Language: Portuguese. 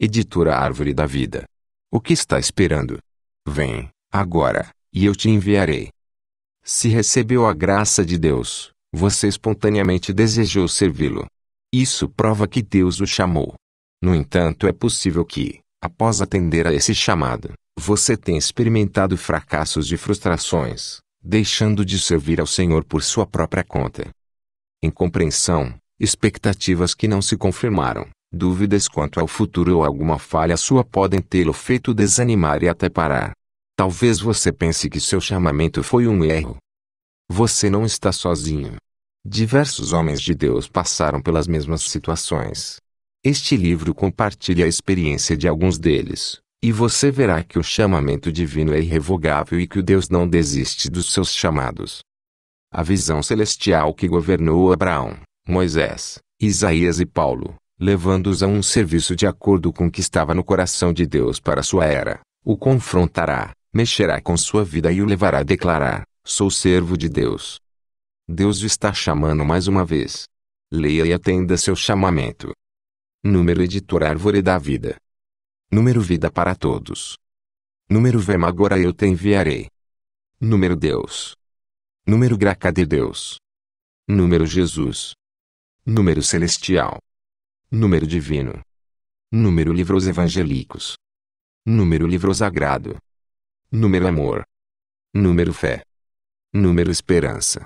Editora Árvore da Vida. O que está esperando? Vem, agora, e eu te enviarei. Se recebeu a graça de Deus, você espontaneamente desejou servi-lo. Isso prova que Deus o chamou. No entanto, é possível que, após atender a esse chamado, você tenha experimentado fracassos e frustrações, deixando de servir ao Senhor por sua própria conta. Incompreensão, expectativas que não se confirmaram, Dúvidas quanto ao futuro ou alguma falha sua podem tê-lo feito desanimar e até parar. Talvez você pense que seu chamamento foi um erro. Você não está sozinho. Diversos homens de Deus passaram pelas mesmas situações. Este livro compartilha a experiência de alguns deles, e você verá que o chamamento divino é irrevogável e que o Deus não desiste dos seus chamados. A visão celestial que governou Abraão, Moisés, Isaías e Paulo, levando-os a um serviço de acordo com o que estava no coração de Deus para sua era, o confrontará, mexerá com sua vida e o levará a declarar: Sou servo de Deus. Deus o está chamando mais uma vez. Leia e atenda seu chamamento. Número Editor Árvore da Vida. Número Vida para Todos. Número Vem agora eu te enviarei. Número Deus. Número Graca de Deus. Número Jesus. Número Celestial número divino, número livros evangélicos, número livro sagrado, número amor, número fé, número esperança,